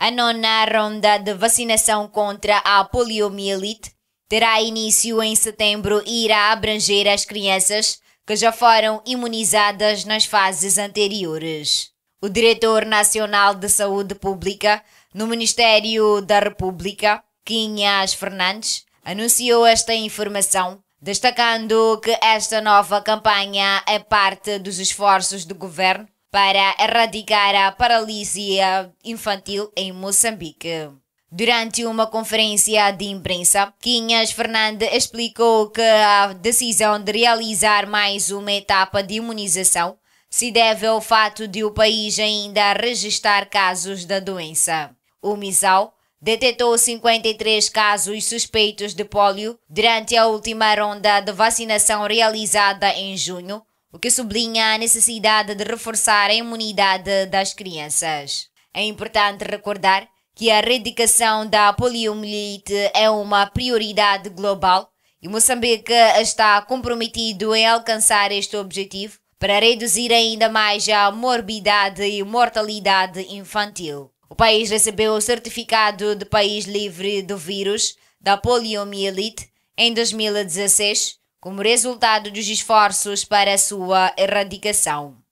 A nona ronda de vacinação contra a poliomielite terá início em setembro e irá abranger as crianças que já foram imunizadas nas fases anteriores. O Diretor Nacional de Saúde Pública no Ministério da República, Quinhas Fernandes, anunciou esta informação, destacando que esta nova campanha é parte dos esforços do governo para erradicar a paralisia infantil em Moçambique. Durante uma conferência de imprensa, Quinhas Fernandes explicou que a decisão de realizar mais uma etapa de imunização se deve ao fato de o país ainda registrar casos da doença. O Misal detetou 53 casos suspeitos de pólio durante a última ronda de vacinação realizada em junho o que sublinha a necessidade de reforçar a imunidade das crianças. É importante recordar que a erradicação da poliomielite é uma prioridade global e Moçambique está comprometido em alcançar este objetivo para reduzir ainda mais a morbidade e mortalidade infantil. O país recebeu o certificado de país livre do vírus da poliomielite em 2016, como resultado dos esforços para sua erradicação.